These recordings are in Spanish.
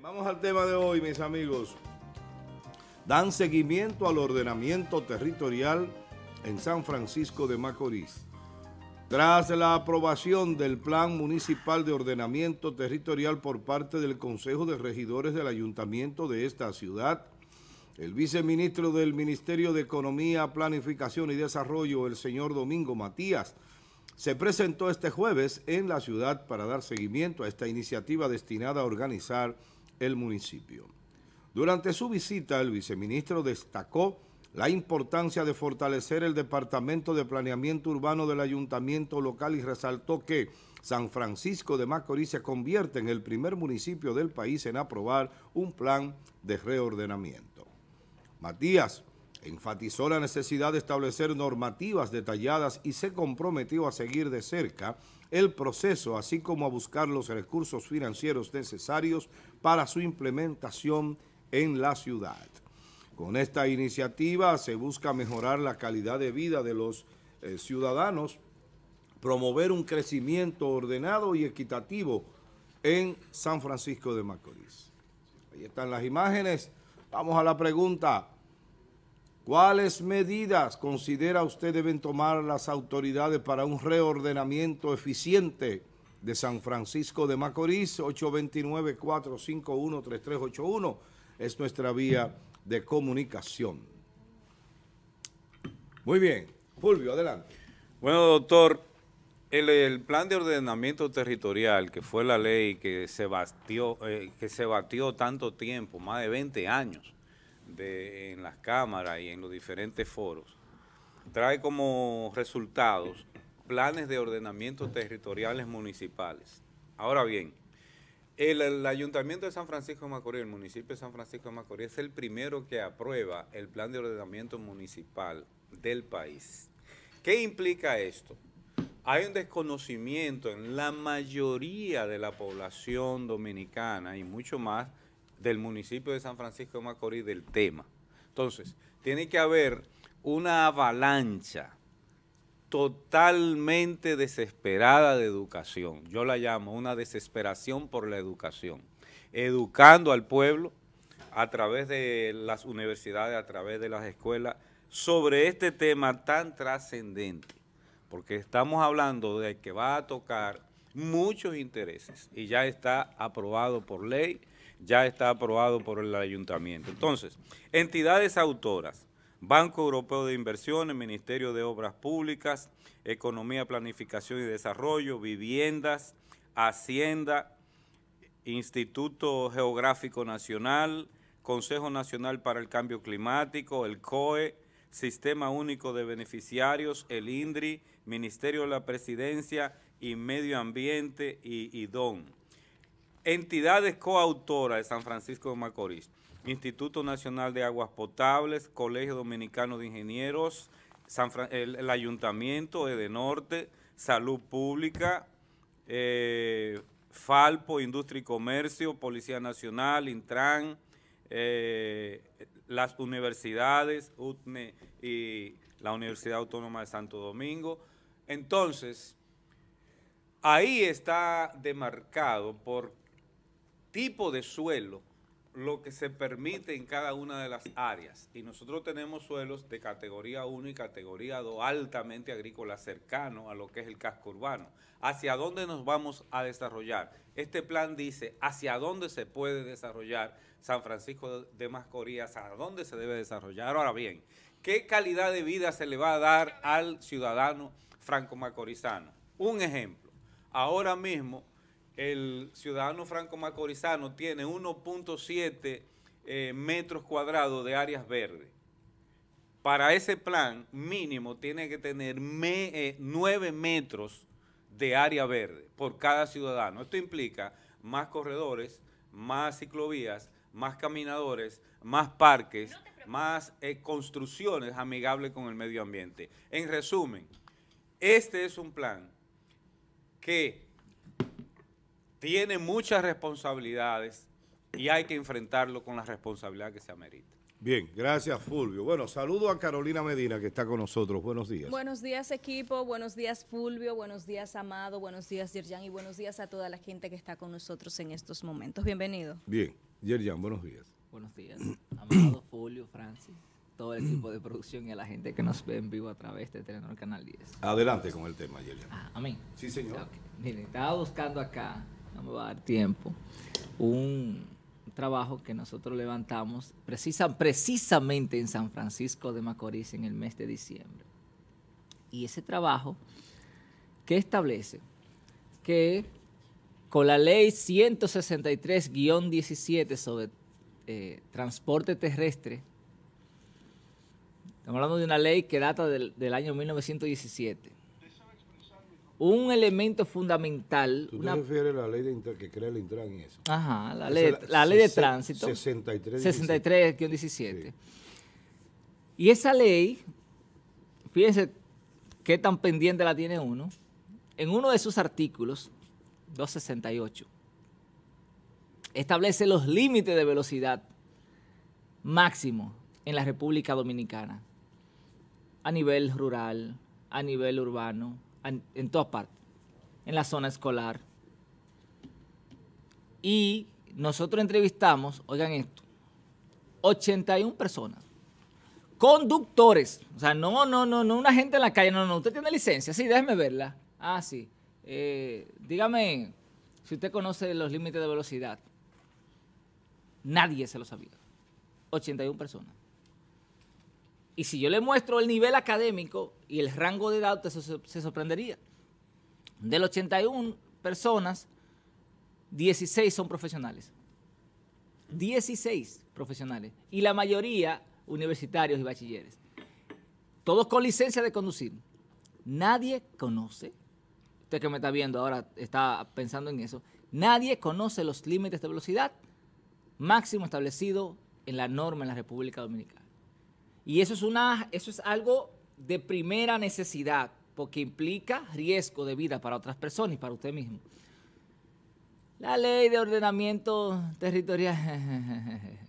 vamos al tema de hoy, mis amigos. Dan seguimiento al ordenamiento territorial en San Francisco de Macorís. Tras la aprobación del Plan Municipal de Ordenamiento Territorial por parte del Consejo de Regidores del Ayuntamiento de esta ciudad, el viceministro del Ministerio de Economía, Planificación y Desarrollo, el señor Domingo Matías, se presentó este jueves en la ciudad para dar seguimiento a esta iniciativa destinada a organizar el municipio. Durante su visita, el viceministro destacó la importancia de fortalecer el Departamento de Planeamiento Urbano del Ayuntamiento Local y resaltó que San Francisco de Macorís se convierte en el primer municipio del país en aprobar un plan de reordenamiento. Matías enfatizó la necesidad de establecer normativas detalladas y se comprometió a seguir de cerca el proceso, así como a buscar los recursos financieros necesarios para su implementación en la ciudad. Con esta iniciativa se busca mejorar la calidad de vida de los eh, ciudadanos, promover un crecimiento ordenado y equitativo en San Francisco de Macorís. Ahí están las imágenes. Vamos a la pregunta. ¿Cuáles medidas considera usted deben tomar las autoridades para un reordenamiento eficiente de San Francisco de Macorís? 829-451-3381 es nuestra vía de comunicación. Muy bien. Fulvio, adelante. Bueno, doctor, el, plan de ordenamiento territorial, que fue la ley que se, batió, eh, que se batió tanto tiempo, más de 20 años, en las cámaras y en los diferentes foros, trae como resultados planes de ordenamiento territoriales municipales. Ahora bien, el, Ayuntamiento de San Francisco de Macorís, el municipio de San Francisco de Macorís, es el primero que aprueba el plan de ordenamiento municipal del país. ¿Qué implica esto? Hay un desconocimiento en la mayoría de la población dominicana y mucho más del municipio de San Francisco de Macorís del tema. Entonces, tiene que haber una avalancha totalmente desesperada de educación. Yo la llamo una desesperación por la educación. Educando al pueblo a través de las universidades, a través de las escuelas, sobre este tema tan trascendente. Porque estamos hablando de que va a tocar muchos intereses y ya está aprobado por ley ya está aprobado por el ayuntamiento. Entonces, entidades autoras, Banco Europeo de Inversiones, Ministerio de Obras Públicas, Economía, Planificación y Desarrollo, Viviendas, Hacienda, Instituto Geográfico Nacional, Consejo Nacional para el Cambio Climático, el COE, Sistema Único de Beneficiarios, el INDRI, Ministerio de la Presidencia y Medio Ambiente y IDOM entidades coautoras de San Francisco de Macorís, Instituto Nacional de Aguas Potables, Colegio Dominicano de Ingenieros, el, Ayuntamiento, de Norte, Salud Pública, eh, Falpo, Industria y Comercio, Policía Nacional, Intran, eh, las universidades, UTNE y la Universidad Autónoma de Santo Domingo. Entonces, ahí está demarcado por tipo de suelo lo que se permite en cada una de las áreas. Y nosotros tenemos suelos de categoría 1 y categoría 2 altamente agrícola cercano a lo que es el casco urbano. ¿Hacia dónde nos vamos a desarrollar? Este plan dice hacia dónde se puede desarrollar San Francisco de Macorís. a dónde se debe desarrollar. Ahora bien, ¿qué calidad de vida se le va a dar al ciudadano franco-macorizano? Un ejemplo, ahora mismo el ciudadano franco macorizano tiene 1.7 eh, metros cuadrados de áreas verdes. Para ese plan mínimo tiene que tener 9 eh, metros de área verde por cada ciudadano. Esto implica más corredores, más ciclovías, más caminadores, más parques, más eh, construcciones amigables con el medio ambiente. En resumen, este es un plan que tiene muchas responsabilidades y hay que enfrentarlo con la responsabilidad que se amerita. Bien, gracias Fulvio. Bueno, saludo a Carolina Medina que está con nosotros. Buenos días. Buenos días equipo, buenos días Fulvio, buenos días Amado, buenos días Yerjan y buenos días a toda la gente que está con nosotros en estos momentos. Bienvenido. Bien, Yerjan, buenos días. Buenos días, Amado, Fulvio, Francis, todo el equipo de producción y a la gente que nos ve en vivo a través de Telenor Canal 10. Adelante con el tema, Yerjan. Ah, a mí. Sí, señor. Miren, estaba buscando acá no me va a dar tiempo, un trabajo que nosotros levantamos precisamente en San Francisco de Macorís en el mes de diciembre. Y ese trabajo que establece que con la ley 163-17 sobre eh, transporte terrestre, estamos hablando de una ley que data del año 1917, un elemento fundamental. ¿Tú te a la ley de que crea el Intran y eso? Ajá, la, ley, de tránsito. 63. 63, 17. Y esa ley, fíjense qué tan pendiente la tiene uno, en uno de sus artículos, 268, establece los límites de velocidad máximo en la República Dominicana, a nivel rural, a nivel urbano, en, todas partes, en la zona escolar. Y nosotros entrevistamos, oigan esto, 81 personas, conductores, o sea, no, no, no, no una gente en la calle, no, no, usted tiene licencia, sí, déjeme verla. Ah, sí. Eh, dígame si usted conoce los límites de velocidad. Nadie se lo sabía. 81 personas. Y si yo le muestro el nivel académico y el rango de edad, usted se, se sorprendería. Del 81 personas, 16 son profesionales. 16 profesionales. Y la mayoría universitarios y bachilleres. Todos con licencia de conducir. Nadie conoce, usted que me está viendo ahora está pensando en eso, nadie conoce los límites de velocidad máximo establecido en la norma en la República Dominicana. Y eso es, una, eso es algo de primera necesidad, porque implica riesgo de vida para otras personas y para usted mismo. La ley de ordenamiento territorial.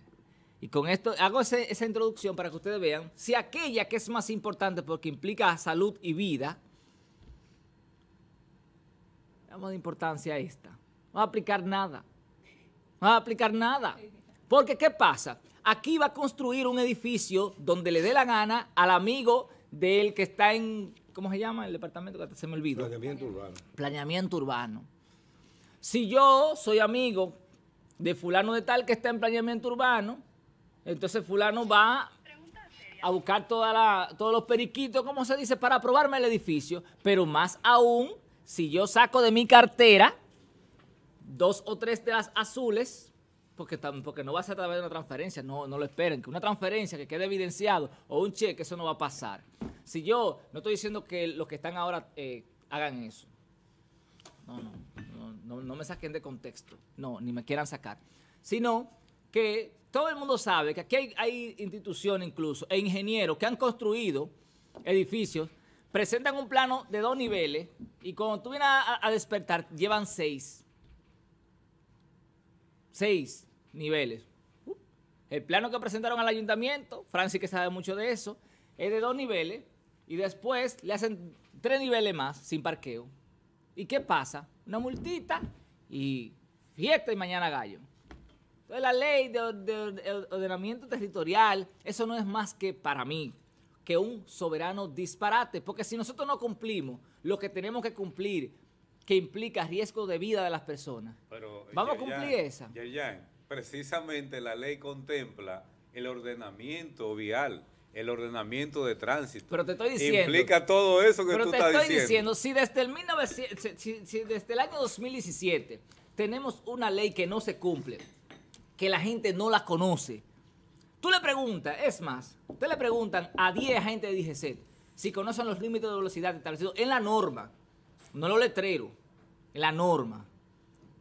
Y con esto hago esa introducción para que ustedes vean si aquella que es más importante porque implica salud y vida, damos de importancia a esta. No va a aplicar nada. No va a aplicar nada. Porque ¿qué pasa? aquí va a construir un edificio donde le dé la gana al amigo del que está en, ¿cómo se llama? El departamento que se me olvidó. Planeamiento urbano. Planeamiento urbano. Si yo soy amigo de fulano de tal que está en planeamiento urbano, entonces fulano va a buscar todos los periquitos, como se dice, para aprobarme el edificio, pero más aún, si yo saco de mi cartera dos o tres de las azules, porque, no va a ser a través de una transferencia, no, no lo esperen. Que una transferencia que quede evidenciado o un cheque, eso no va a pasar. Si yo, no estoy diciendo que los que están ahora eh, hagan eso. No, no, no, me saquen de contexto. No, ni me quieran sacar. Sino que todo el mundo sabe que aquí hay, instituciones incluso, e ingenieros que han construido edificios, presentan un plano de dos niveles y cuando tú vienes a, a despertar, llevan seis seis niveles. Uh. El plano que presentaron al ayuntamiento, Francis que sabe mucho de eso, es de dos niveles y después le hacen tres niveles más sin parqueo. ¿Y qué pasa? Una multita y fiesta y mañana gallo. Entonces la ley de, ordenamiento territorial, eso no es más que para mí, que un soberano disparate. Porque si nosotros no cumplimos lo que tenemos que cumplir que implica riesgo de vida de las personas. Eh, Vamos a cumplir esa. precisamente la ley contempla el ordenamiento vial, el ordenamiento de tránsito. Pero te estoy diciendo. Implica todo eso que pero te estoy diciendo. si, desde el si, desde el año 2017 tenemos una ley que no se cumple, que la gente no la conoce. Tú le preguntas, es más, tú le preguntan a 10 gente de DGC si conocen los límites de velocidad establecidos en la norma no lo letrero. la norma.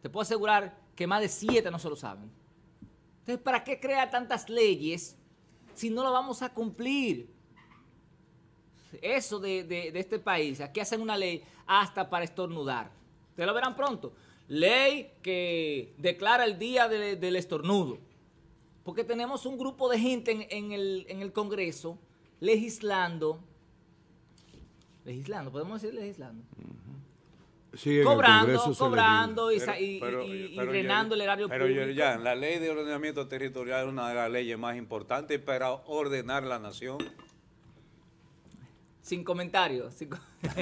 Te puedo asegurar que más de siete no se lo saben. Entonces, ¿para qué crear tantas leyes si no lo vamos a cumplir? Eso de, este país, aquí hacen una ley hasta para estornudar. Ustedes lo verán pronto. Ley que declara el día del estornudo. Porque tenemos un grupo de gente en, el, Congreso legislando, legislando, podemos decir legislando, cobrando, cobrando y, drenando el erario pero ya, la ley de ordenamiento territorial es una de las leyes más importantes para ordenar la nación. Sin comentarios.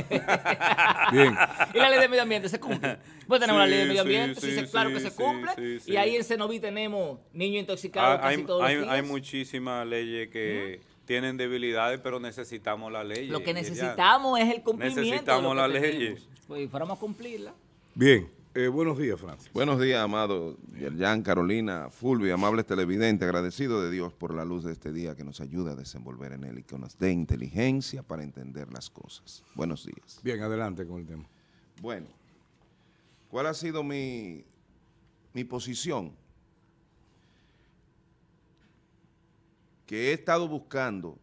Bien. Y la ley de medio ambiente se cumple. Pues tenemos la ley de medio ambiente, sí, sí, claro que se cumple. y ahí en Cenoví tenemos niños intoxicados. Ah, casi todos hay, los días. hay muchísimas leyes que tienen debilidades, pero necesitamos la ley. Lo que necesitamos es el cumplimiento. Necesitamos de la ley. Pues, fuéramos a cumplirla. Bien. Eh, buenos días, Francis. Buenos días, amado Yerjan, Carolina, Fulvio, amables televidentes. Agradecido de Dios por la luz de este día que nos ayuda a desenvolver en él y que nos dé inteligencia para entender las cosas. Buenos días. Bien, adelante con el tema. Bueno, ¿cuál ha sido mi, mi posición que he estado buscando,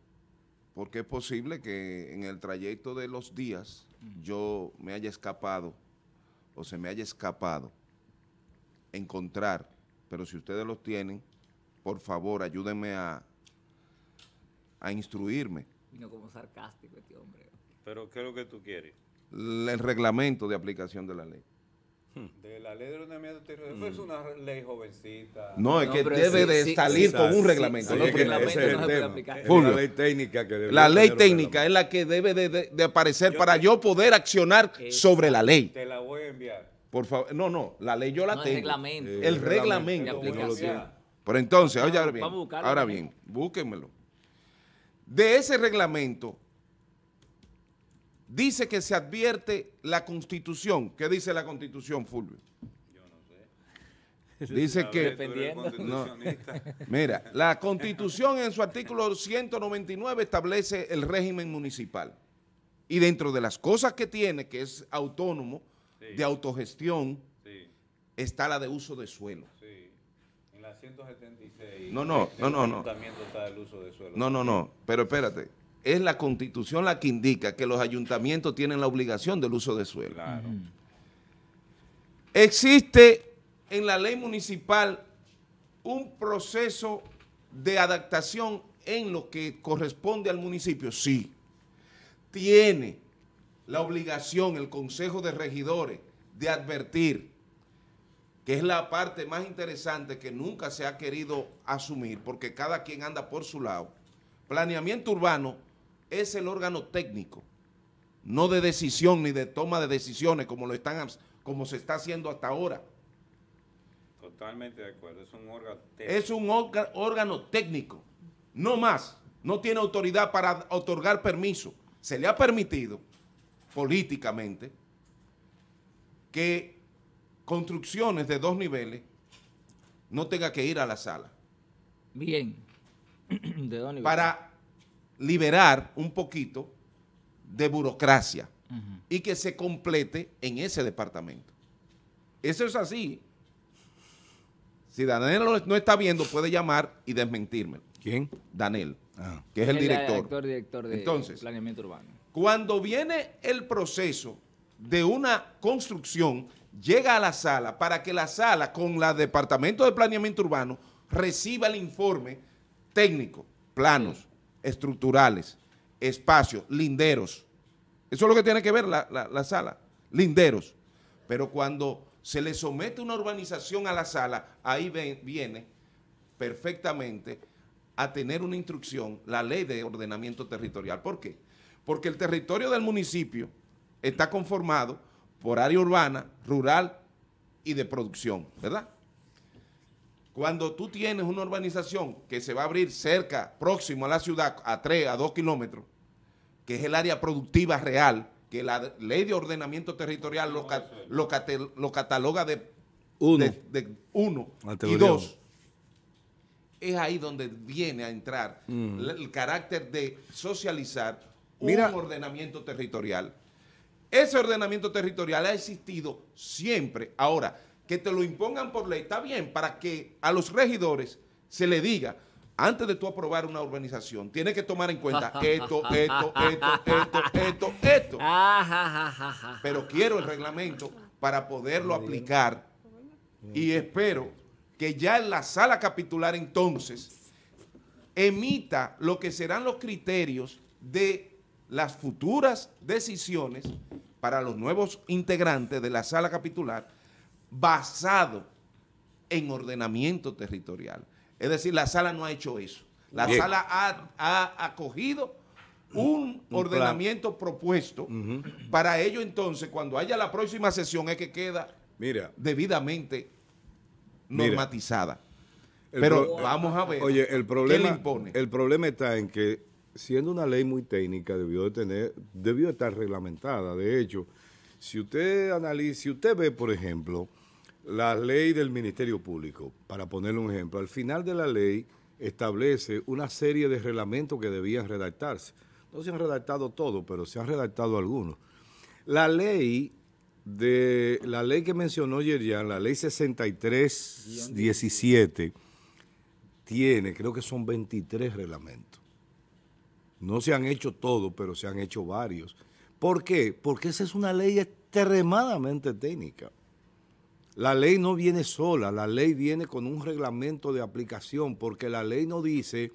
porque es posible que en el trayecto de los días yo me haya escapado o se me haya escapado encontrar, pero si ustedes los tienen, por favor, ayúdenme a, a instruirme. Vino como sarcástico este hombre. Pero, ¿qué es lo que tú quieres? el reglamento de aplicación de la ley. De la ley de ordenamiento territorial, pero es mm. una ley jovencita. No, es que debe de salir con un reglamento. No, reglamento es se la ley técnica, que debe la ley técnica es la que debe de, de, aparecer para yo poder accionar sobre la ley. Te la voy a enviar. Por favor, no, no, la ley yo la tengo. El reglamento. El, el reglamento. Pero entonces, oye, ahora bien, ahora bien, búsquenmelo. De ese reglamento dice que se advierte la constitución. ¿Qué dice la constitución, Fulvio? Yo no sé. Dice que... mira, la constitución en su artículo 199 establece el régimen municipal. Y dentro de las cosas que tiene, que es autónomo, de autogestión, está la de uso de suelo. Sí. En la 176... No, no, no, no. No, no, no. Pero espérate es la constitución la que indica que los ayuntamientos tienen la obligación del uso de suelo. Existe en la ley municipal un proceso de adaptación en lo que corresponde al municipio. Sí, tiene la obligación el Consejo de Regidores de advertir, que es la parte más interesante que nunca se ha querido asumir, porque cada quien anda por su lado. Planeamiento urbano es el órgano técnico, no de decisión ni de toma de decisiones como, lo están, como se está haciendo hasta ahora. Totalmente de acuerdo, es un órgano técnico. Es un órgano técnico, no más. No tiene autoridad para otorgar permiso. Se le ha permitido, políticamente, que construcciones de dos niveles no tenga que ir a la sala. Bien. de dos niveles. Para liberar un poquito de burocracia y que se complete en ese departamento. Eso es así. Si Daniel no está viendo, puede llamar y desmentirme. ¿Quién? Daniel, ah. que es el director. El director de Entonces, planeamiento urbano. Cuando viene el proceso de una construcción, llega a la sala para que la sala con la Departamento de Planeamiento Urbano reciba el informe técnico, planos, estructurales, espacios, linderos. Eso es lo que tiene que ver la, sala, linderos. Pero cuando se le somete una urbanización a la sala, ahí viene perfectamente a tener una instrucción la ley de ordenamiento territorial. ¿Por qué? Porque el territorio del municipio está conformado por área urbana, rural y de producción, ¿verdad? Cuando tú tienes una urbanización que se va a abrir cerca, próximo a la ciudad, a 3, a 2 kilómetros, que es el área productiva real, que la ley de ordenamiento territorial lo, cataloga de uno, y dos, es ahí donde viene a entrar mm. el carácter de socializar un ordenamiento territorial. Ese ordenamiento territorial ha existido siempre. Ahora, que te lo impongan por ley, está bien, para que a los regidores se le diga, antes de tú aprobar una urbanización, tienes que tomar en cuenta esto, esto, esto, esto, esto, esto. Pero quiero el reglamento para poderlo aplicar y espero que ya en la sala capitular entonces emita lo que serán los criterios de las futuras decisiones para los nuevos integrantes de la sala capitular basado en ordenamiento territorial. Es decir, la sala no ha hecho eso. La sala ha, acogido un, ordenamiento propuesto. Para ello, entonces, cuando haya la próxima sesión, es que queda debidamente normatizada. Pero vamos a ver. el problema, ¿qué el problema está en que, siendo una ley muy técnica, debió, de tener, debió estar reglamentada. De hecho, si usted analiza, si usted ve, por ejemplo, la ley del Ministerio Público, para ponerle un ejemplo, al final de la ley establece una serie de reglamentos que debían redactarse. No se han redactado todos, pero se han redactado algunos. La ley de la ley que mencionó Yerian, la ley 6317, tiene, creo que son 23 reglamentos. No se han hecho todos, pero se han hecho varios. ¿Por qué? Porque esa es una ley extremadamente técnica. La ley no viene sola, la ley viene con un reglamento de aplicación, porque la ley no dice,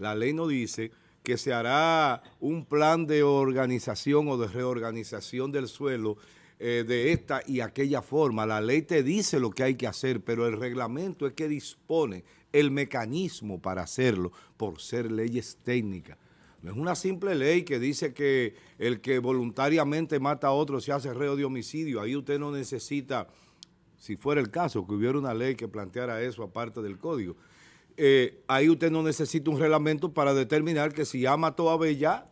la ley no dice que se hará un plan de organización o de reorganización del suelo eh, de esta y aquella forma. La ley te dice lo que hay que hacer, pero el reglamento es que dispone el mecanismo para hacerlo, por ser leyes técnicas. No es una simple ley que dice que el que voluntariamente mata a otro se hace reo de homicidio. Ahí usted no necesita si fuera el caso, que hubiera una ley que planteara eso aparte del código. Eh, ahí usted no necesita un reglamento para determinar que si ya mató a Bella,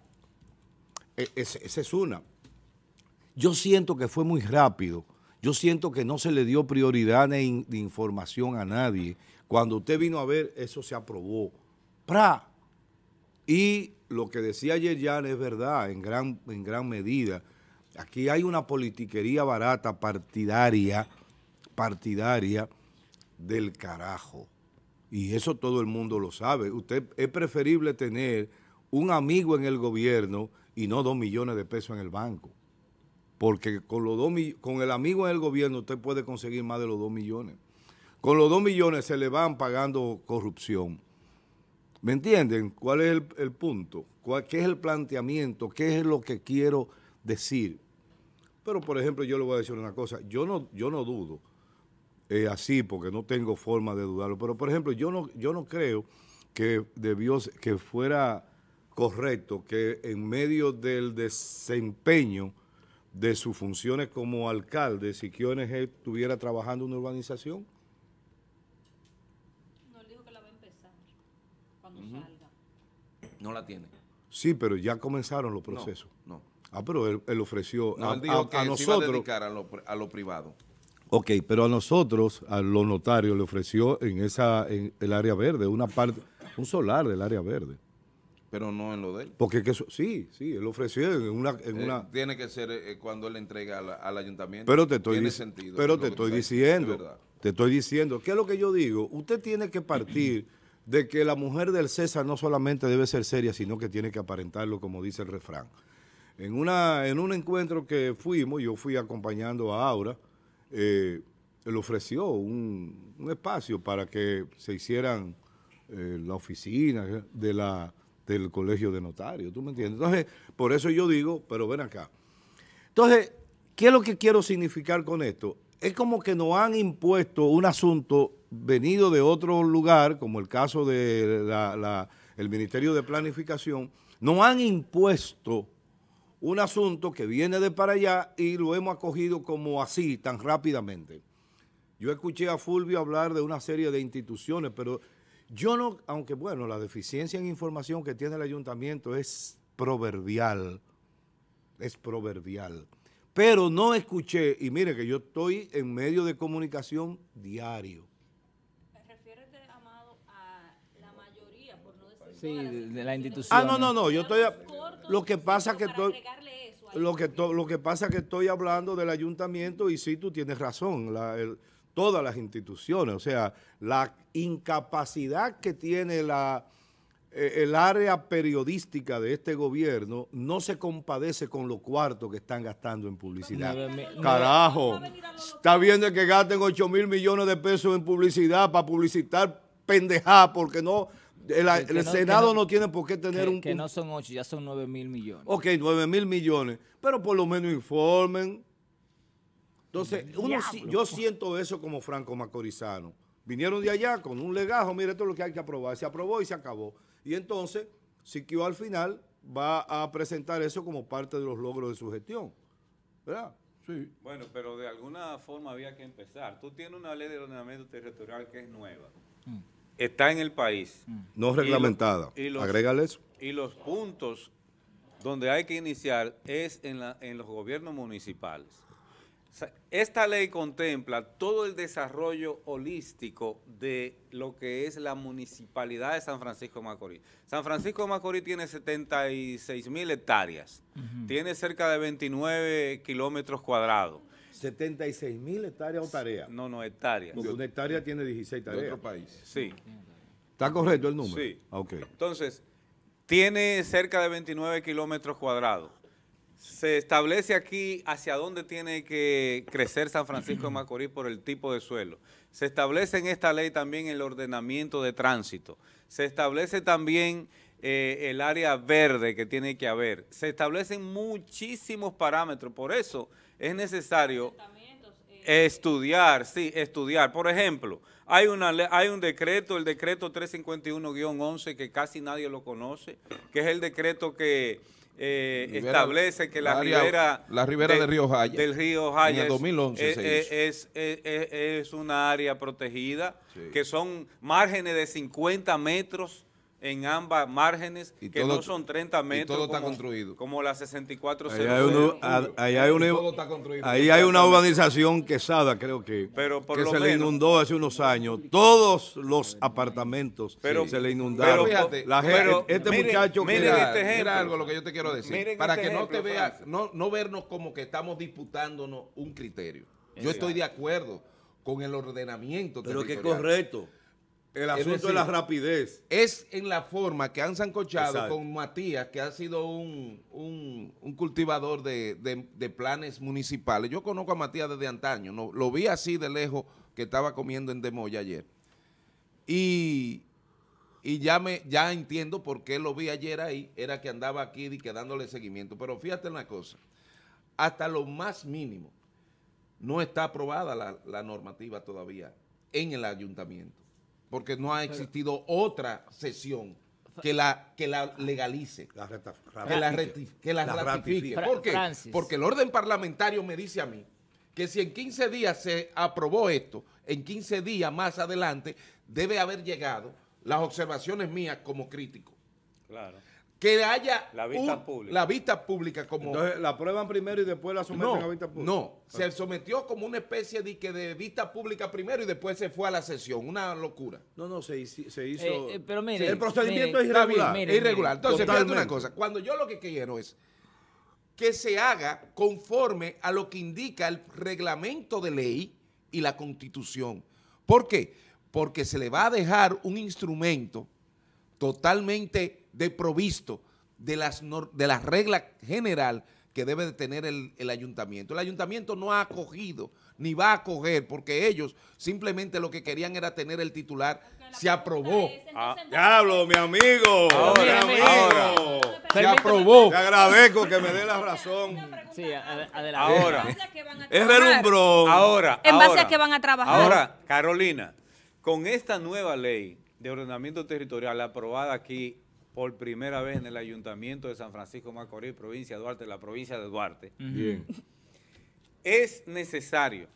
esa es una. Yo siento que fue muy rápido. Yo siento que no se le dio prioridad ni información a nadie. Cuando usted vino a ver, eso se aprobó. ¡Pra! Y lo que decía ayer Jan es verdad, en gran, en gran medida. Aquí hay una politiquería barata, partidaria, partidaria del carajo. Y eso todo el mundo lo sabe. Usted es preferible tener un amigo en el gobierno y no dos millones de pesos en el banco. Porque con, los con el amigo en el gobierno usted puede conseguir más de los dos millones. Con los dos millones se le van pagando corrupción. ¿Me entienden? ¿Cuál es el, punto? ¿Cuál, ¿Qué es el planteamiento? ¿Qué es lo que quiero decir? Pero, por ejemplo, yo le voy a decir una cosa. Yo no, yo no dudo así porque no tengo forma de dudarlo. Pero, por ejemplo, yo no, yo no creo que debió, que fuera correcto que en medio del desempeño de sus funciones como alcalde, si ONG estuviera trabajando una urbanización. No, él dijo que la va a empezar cuando salga. No la tiene. Sí, pero ya comenzaron los procesos. Ah, pero él, ofreció a, nosotros. a lo privado. Ok, pero a nosotros, a los notarios, le ofreció en esa en el área verde, una parte, un solar del área verde. Pero no en lo de él. Porque eso, sí, sí, él ofreció en una... En eh, una tiene que ser eh, cuando él entrega al, ayuntamiento. Pero te estoy, pero te estoy diciendo, te estoy diciendo, ¿qué es lo que yo digo? Usted tiene que partir de que la mujer del César no solamente debe ser seria, sino que tiene que aparentarlo, como dice el refrán. En, una, en un encuentro que fuimos, yo fui acompañando a Aura, eh, le ofreció un, espacio para que se hicieran eh, la oficina de la, del colegio de notarios, ¿tú me entiendes? Entonces, por eso yo digo, pero ven acá. Entonces, ¿qué es lo que quiero significar con esto? Es como que nos han impuesto un asunto venido de otro lugar, como el caso del de Ministerio de Planificación, nos han impuesto un asunto que viene de para allá y lo hemos acogido como así, tan rápidamente. Yo escuché a Fulvio hablar de una serie de instituciones, pero yo no, aunque bueno, la deficiencia en información que tiene el ayuntamiento es proverbial, es proverbial. Pero no escuché, y mire que yo estoy en medio de comunicación diario. Refiérete, Amado, a la mayoría, por Sí, de la institución. Ah, no, no, no, yo estoy lo que pasa que lo que lo que pasa que estoy hablando del ayuntamiento y sí tú tienes razón, todas las instituciones, o sea, la incapacidad que tiene la e, el área periodística de este gobierno no se compadece con los cuartos que están gastando en publicidad. Carajo, está viendo que gasten 8 mil millones de pesos en publicidad para publicitar pendejada porque no el, Senado no, tiene por qué tener un... Que no son ocho, ya son nueve mil millones. Ok, 9 mil millones, pero por lo menos informen. Entonces, yo siento eso como Franco Macorizano. Vinieron de allá con un legajo, mire, esto es lo que hay que aprobar. Se aprobó y se acabó. Y entonces, Siquio al final va a presentar eso como parte de los logros de su gestión. ¿Verdad? Sí. Bueno, pero de alguna forma había que empezar. Tú tienes una ley de ordenamiento territorial que es nueva. Mm está en el país. No reglamentada. Y eso. Y los puntos donde hay que iniciar es en, la, en los gobiernos municipales. esta ley contempla todo el desarrollo holístico de lo que es la municipalidad de San Francisco de Macorís. San Francisco de Macorís tiene 76 mil hectáreas, tiene cerca de 29 kilómetros cuadrados. 76 mil hectáreas o tareas. No, no, hectáreas. Porque una hectárea tiene 16 tareas. De otro país. Sí. ¿Está correcto el número? Sí. Entonces, tiene cerca de 29 kilómetros cuadrados. Se establece aquí hacia dónde tiene que crecer San Francisco de Macorís por el tipo de suelo. Se establece en esta ley también el ordenamiento de tránsito. Se establece también eh, el área verde que tiene que haber. Se establecen muchísimos parámetros. Por eso es necesario eh. estudiar, sí, estudiar. Por ejemplo, hay, una, hay un decreto, el decreto 351-11, que casi nadie lo conoce, que es el decreto que eh, establece que la, ribera, del río Jaya, del río eh, es, una área protegida, que son márgenes de 50 metros en ambas márgenes, que no son 30 metros. como, la 64 Ahí hay, hay una, urbanización quesada, creo que, pero que se le inundó hace unos años. Todos los apartamentos se le inundaron. Pero, fíjate, este muchacho este algo lo que yo te quiero decir. Para este que no te veas no, vernos como que estamos disputándonos un criterio. Yo estoy de acuerdo con el ordenamiento Pero que es correcto. El asunto es de la rapidez. Es en la forma que han sancochado con Matías, que ha sido un, cultivador de, planes municipales. Yo conozco a Matías desde antaño, lo vi así de lejos que estaba comiendo en Demoya ayer. Y, ya, me, ya entiendo por qué lo vi ayer ahí, era que andaba aquí y dándole seguimiento. Pero fíjate una cosa, hasta lo más mínimo, no está aprobada la normativa todavía en el ayuntamiento porque no ha existido otra sesión que la, que la legalice, que, la ratifique. ¿Por qué? Porque el orden parlamentario me dice a mí que si en 15 días se aprobó esto, en 15 días más adelante debe haber llegado las observaciones mías como crítico. Claro que haya la vista, pública. La vista pública como... Entonces la prueban primero y después la someten no, a vista pública. No, ah. se sometió como una especie de, que de vista pública primero y después se fue a la sesión, una locura. No, no, se, eh, hizo... Eh, pero mire, el procedimiento es irregular. irregular. Entonces, una cosa, cuando yo lo que quiero es que se haga conforme a lo que indica el reglamento de ley y la constitución. ¿Por qué? Porque se le va a dejar un instrumento totalmente de las, de las reglas general que debe de tener el, ayuntamiento. El ayuntamiento no ha acogido ni va a acoger porque ellos simplemente lo que querían era tener el titular. Se aprobó. Ah, diablo, mi amigo. Ahora, mi amigo. Se aprobó. Te agradezco que me dé la razón. Sí, Ahora. Es Ahora. En base a que van a trabajar. Ahora, Carolina, con esta nueva ley de ordenamiento territorial aprobada aquí por primera vez en el Ayuntamiento de San Francisco Macorís, provincia de Duarte, la provincia de Duarte. Es necesario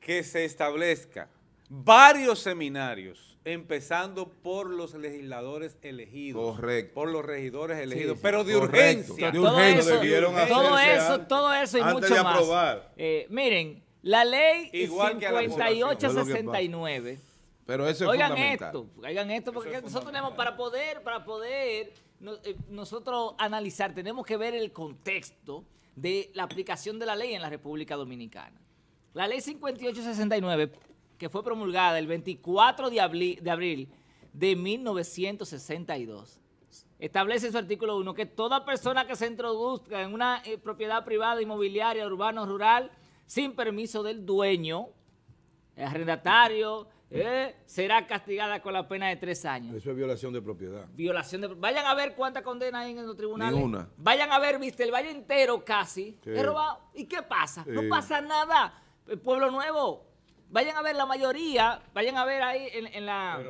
que se establezca varios seminarios, empezando por los legisladores elegidos. Correcto. Por los regidores elegidos, pero de urgencia. De urgencia. Todo eso, todo eso, y mucho más. Eh, miren, la ley 5869 pero eso oigan fundamental. Esto, oigan esto, porque nosotros tenemos para poder, para poder eh, nosotros analizar, tenemos que ver el contexto de la aplicación de la ley en la República Dominicana. La ley 5869, que fue promulgada el 24 de abril, de 1962, establece en su artículo 1 que toda persona que se introduzca en una eh, propiedad privada, inmobiliaria, urbana o rural, sin permiso del dueño, arrendatario, ¿Eh? será castigada con la pena de tres años. Eso es violación de propiedad. Violación de Vayan a ver cuánta condena hay en los tribunales. Ninguna. Vayan a ver, viste, el valle entero casi. robado. ¿Y qué pasa? No pasa nada. El pueblo Nuevo, Vayan a ver la mayoría, vayan a ver ahí en, la,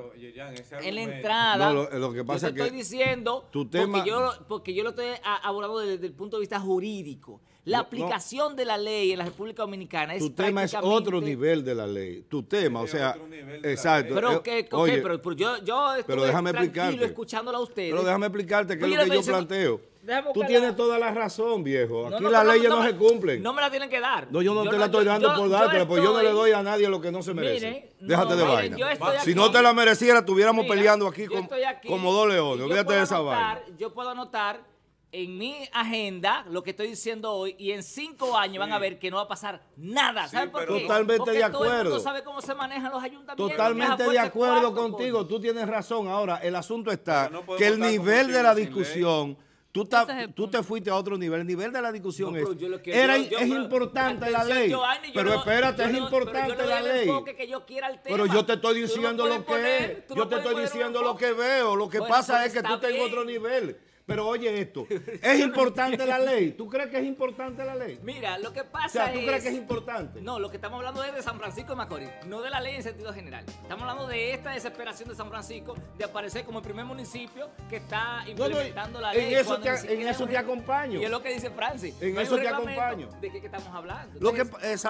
en la entrada. lo, que pasa yo te estoy diciendo, porque, yo, porque yo lo estoy abordando desde, el punto de vista jurídico. La aplicación de la ley en la República Dominicana es Tu tema es otro nivel de la ley. Tu tema, o sea, exacto. Pero, eh, que, pero, yo, yo estoy escuchándola a ustedes. Pero déjame explicarte qué es lo que yo planteo Tú tienes toda la razón, viejo. Aquí las leyes no, se cumplen. No me la tienen que dar. No, yo no te la estoy dando por dar, pero pues yo no le doy a nadie lo que no se merece. Déjate de vaina. Si no te la mereciera, estuviéramos peleando aquí, como dos leones. Olvídate de esa vaina. Yo puedo anotar en mi agenda lo que estoy diciendo hoy y en cinco años van a ver que no va a pasar nada. ¿Sabes por qué? Totalmente de acuerdo. Todo el sabe cómo se manejan los ayuntamientos. Totalmente de acuerdo contigo. Tú tienes razón. Ahora, el asunto está que el nivel de la discusión Tú, te fuiste a otro nivel. El nivel de la discusión es. es importante la ley. pero espérate, es importante la ley. Pero yo te estoy diciendo lo que es. Yo te estoy diciendo lo que veo. Lo que pasa pues es que tú estás en otro nivel. Pero oye esto, ¿es importante la ley? ¿Tú crees que es importante la ley? Mira, lo que pasa es... ¿tú crees que es importante? No, lo que estamos hablando es de San Francisco de Macorís, no de la ley en sentido general. Estamos hablando de esta desesperación de San Francisco de aparecer como el primer municipio que está implementando la ley. En eso, te, en eso te acompaño. Y es lo que dice Francis. En eso te acompaño. ¿De qué estamos hablando? que,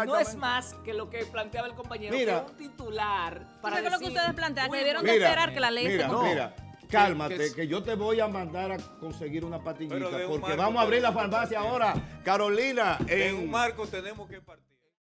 no es más que lo que planteaba el compañero, mira, un titular para lo que ustedes plantean, debieron esperar que la ley se mira, Cálmate, que, yo te voy a mandar a conseguir una patillita, porque vamos a abrir la farmacia ahora. Carolina, en, en un marco tenemos que partir.